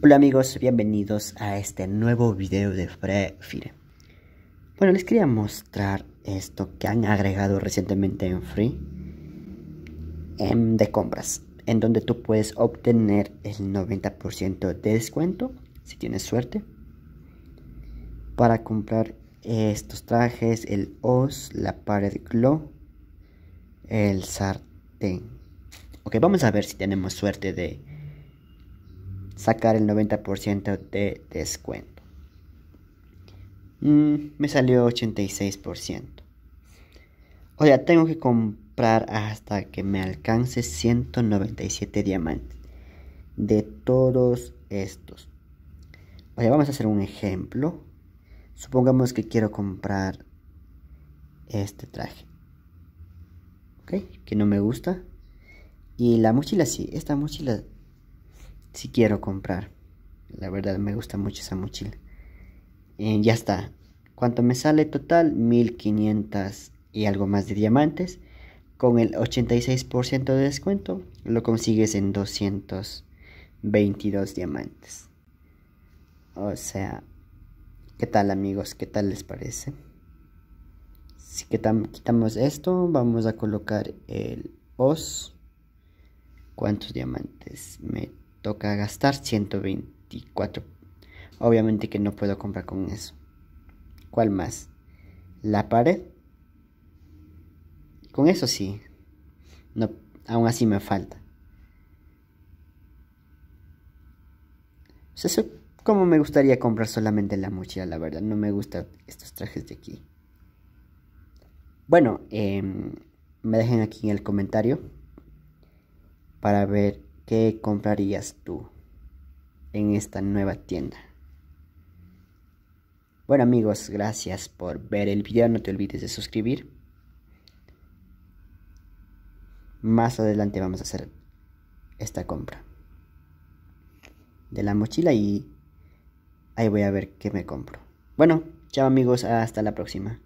Hola amigos, bienvenidos a este nuevo video de Free Fire. Bueno, les quería mostrar esto que han agregado recientemente en Free en, em, de compras, en donde tú puedes obtener el 90% de descuento, si tienes suerte, para comprar estos trajes, el os, la pared glow, el sartén. Ok, vamos a ver si tenemos suerte de sacar el 90% de descuento. Mm, me salió 86%. O sea, tengo que comprar hasta que me alcance 197 diamantes de todos estos. O vamos a hacer un ejemplo. Supongamos que quiero comprar este traje. ¿Ok? Que no me gusta. Y la mochila sí, esta mochila si quiero comprar. La verdad me gusta mucho esa mochila. Eh, ya está. ¿Cuánto me sale total? 1500 y algo más de diamantes. Con el 86% de descuento lo consigues en 222 diamantes. O sea, ¿qué tal amigos? ¿Qué tal les parece? Si quitamos esto, vamos a colocar el os. ¿Cuántos diamantes me toca gastar 124. Obviamente que no puedo comprar con eso. ¿Cuál más? La pared. Con eso sí. No, aún así me falta. ¿Cómo como me gustaría comprar solamente la mochila, la verdad. No me gustan estos trajes de aquí. Bueno, em, me dejen aquí en el comentario para ver ¿Qué comprarías tú en esta nueva tienda? Bueno amigos, gracias por ver el video, no te olvides de suscribir. Más adelante vamos a hacer esta compra de la mochila y ahí voy a ver qué me compro. Bueno, chao amigos, hasta la próxima.